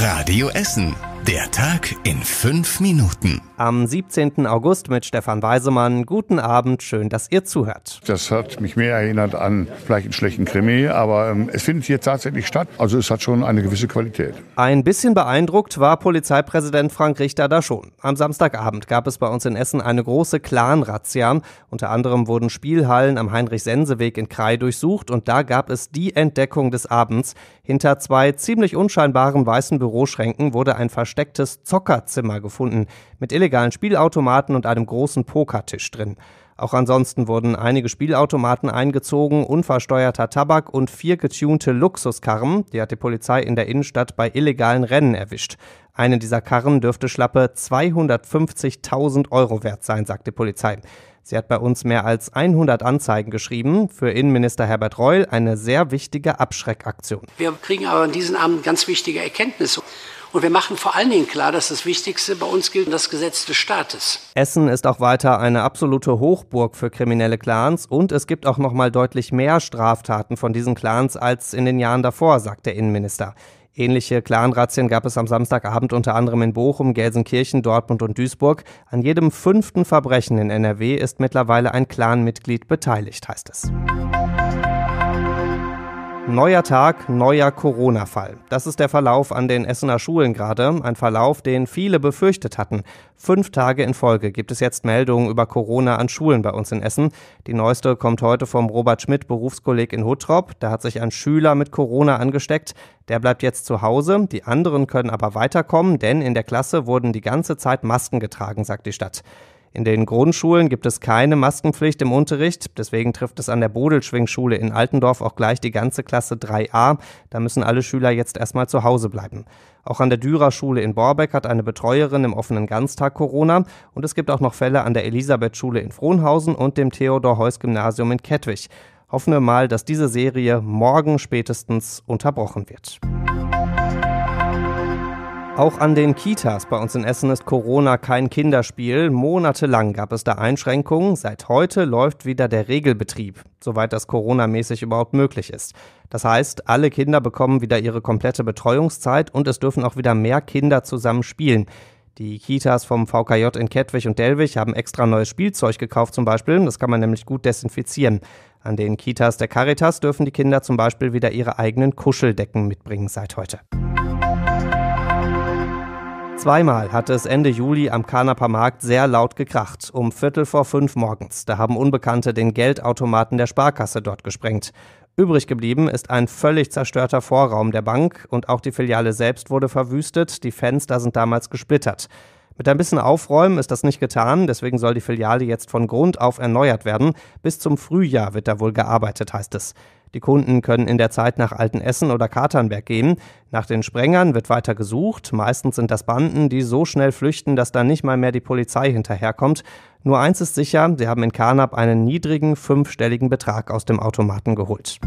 Radio Essen. Der Tag in fünf Minuten am 17. August mit Stefan Weisemann. Guten Abend, schön, dass ihr zuhört. Das hat mich mehr erinnert an vielleicht einen schlechten Krimi, aber ähm, es findet hier tatsächlich statt. Also es hat schon eine gewisse Qualität. Ein bisschen beeindruckt war Polizeipräsident Frank Richter da schon. Am Samstagabend gab es bei uns in Essen eine große Clan-Razzia. Unter anderem wurden Spielhallen am Heinrich-Sense-Weg in Krai durchsucht und da gab es die Entdeckung des Abends. Hinter zwei ziemlich unscheinbaren weißen Büroschränken wurde ein verstecktes Zockerzimmer gefunden. Mit illegalen Spielautomaten und einem großen Pokertisch drin. Auch ansonsten wurden einige Spielautomaten eingezogen, unversteuerter Tabak und vier getunte Luxuskarren, die hat die Polizei in der Innenstadt bei illegalen Rennen erwischt. Eine dieser Karren dürfte schlappe 250.000 Euro wert sein, sagt die Polizei. Sie hat bei uns mehr als 100 Anzeigen geschrieben, für Innenminister Herbert Reul eine sehr wichtige Abschreckaktion. Wir kriegen aber an diesem Abend ganz wichtige Erkenntnisse. Und wir machen vor allen Dingen klar, dass das Wichtigste bei uns gilt das Gesetz des Staates. Essen ist auch weiter eine absolute Hochburg für kriminelle Clans und es gibt auch noch mal deutlich mehr Straftaten von diesen Clans als in den Jahren davor, sagt der Innenminister. Ähnliche Clan-Razzien gab es am Samstagabend unter anderem in Bochum, Gelsenkirchen, Dortmund und Duisburg. An jedem fünften Verbrechen in NRW ist mittlerweile ein Clan-Mitglied beteiligt, heißt es. Neuer Tag, neuer Corona-Fall. Das ist der Verlauf an den Essener Schulen gerade. Ein Verlauf, den viele befürchtet hatten. Fünf Tage in Folge gibt es jetzt Meldungen über Corona an Schulen bei uns in Essen. Die neueste kommt heute vom Robert Schmidt, Berufskolleg in Huttrop. Da hat sich ein Schüler mit Corona angesteckt. Der bleibt jetzt zu Hause. Die anderen können aber weiterkommen, denn in der Klasse wurden die ganze Zeit Masken getragen, sagt die Stadt. In den Grundschulen gibt es keine Maskenpflicht im Unterricht. Deswegen trifft es an der Bodelschwingschule in Altendorf auch gleich die ganze Klasse 3a. Da müssen alle Schüler jetzt erstmal zu Hause bleiben. Auch an der Dürer-Schule in Borbeck hat eine Betreuerin im offenen Ganztag Corona. Und es gibt auch noch Fälle an der Elisabeth-Schule in Frohnhausen und dem Theodor-Heuss-Gymnasium in Kettwig. Hoffen wir mal, dass diese Serie morgen spätestens unterbrochen wird. Auch an den Kitas bei uns in Essen ist Corona kein Kinderspiel. Monatelang gab es da Einschränkungen. Seit heute läuft wieder der Regelbetrieb, soweit das Corona-mäßig überhaupt möglich ist. Das heißt, alle Kinder bekommen wieder ihre komplette Betreuungszeit und es dürfen auch wieder mehr Kinder zusammen spielen. Die Kitas vom VKJ in Kettwig und Delwig haben extra neues Spielzeug gekauft zum Beispiel. Das kann man nämlich gut desinfizieren. An den Kitas der Caritas dürfen die Kinder zum Beispiel wieder ihre eigenen Kuscheldecken mitbringen seit heute. Zweimal hatte es Ende Juli am Kanaper Markt sehr laut gekracht, um Viertel vor fünf morgens. Da haben Unbekannte den Geldautomaten der Sparkasse dort gesprengt. Übrig geblieben ist ein völlig zerstörter Vorraum der Bank und auch die Filiale selbst wurde verwüstet, die Fenster sind damals gesplittert. Mit ein bisschen Aufräumen ist das nicht getan, deswegen soll die Filiale jetzt von Grund auf erneuert werden. Bis zum Frühjahr wird da wohl gearbeitet, heißt es. Die Kunden können in der Zeit nach Altenessen oder Katernberg gehen. Nach den Sprengern wird weiter gesucht. Meistens sind das Banden, die so schnell flüchten, dass da nicht mal mehr die Polizei hinterherkommt. Nur eins ist sicher, sie haben in Karnap einen niedrigen fünfstelligen Betrag aus dem Automaten geholt.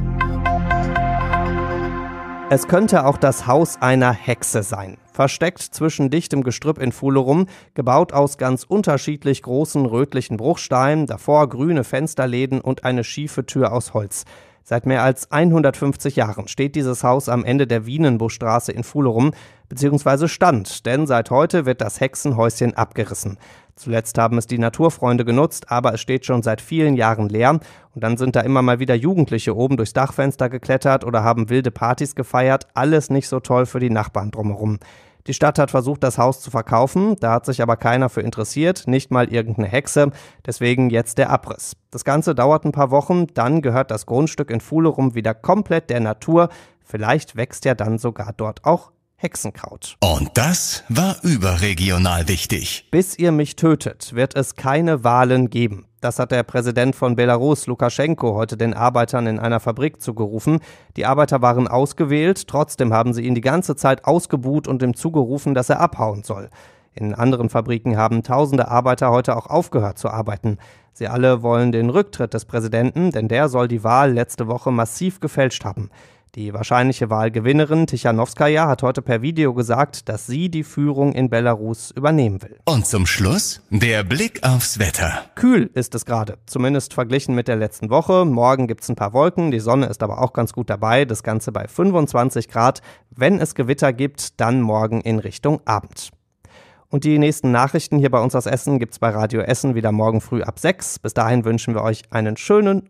Es könnte auch das Haus einer Hexe sein. Versteckt zwischen dichtem Gestrüpp in Fulerum, gebaut aus ganz unterschiedlich großen rötlichen Bruchsteinen, davor grüne Fensterläden und eine schiefe Tür aus Holz. Seit mehr als 150 Jahren steht dieses Haus am Ende der Wienenbuschstraße in Fuhlerum, beziehungsweise stand, denn seit heute wird das Hexenhäuschen abgerissen. Zuletzt haben es die Naturfreunde genutzt, aber es steht schon seit vielen Jahren leer. Und dann sind da immer mal wieder Jugendliche oben durchs Dachfenster geklettert oder haben wilde Partys gefeiert. Alles nicht so toll für die Nachbarn drumherum. Die Stadt hat versucht, das Haus zu verkaufen, da hat sich aber keiner für interessiert, nicht mal irgendeine Hexe, deswegen jetzt der Abriss. Das Ganze dauert ein paar Wochen, dann gehört das Grundstück in Fuhlerum wieder komplett der Natur, vielleicht wächst ja dann sogar dort auch Hexenkraut. Und das war überregional wichtig. Bis ihr mich tötet, wird es keine Wahlen geben. Das hat der Präsident von Belarus, Lukaschenko, heute den Arbeitern in einer Fabrik zugerufen. Die Arbeiter waren ausgewählt, trotzdem haben sie ihn die ganze Zeit ausgebuht und ihm zugerufen, dass er abhauen soll. In anderen Fabriken haben tausende Arbeiter heute auch aufgehört zu arbeiten. Sie alle wollen den Rücktritt des Präsidenten, denn der soll die Wahl letzte Woche massiv gefälscht haben. Die wahrscheinliche Wahlgewinnerin Tichanowskaja hat heute per Video gesagt, dass sie die Führung in Belarus übernehmen will. Und zum Schluss der Blick aufs Wetter. Kühl ist es gerade, zumindest verglichen mit der letzten Woche. Morgen gibt's ein paar Wolken, die Sonne ist aber auch ganz gut dabei, das Ganze bei 25 Grad. Wenn es Gewitter gibt, dann morgen in Richtung Abend. Und die nächsten Nachrichten hier bei uns aus Essen gibt's bei Radio Essen wieder morgen früh ab 6. Bis dahin wünschen wir euch einen schönen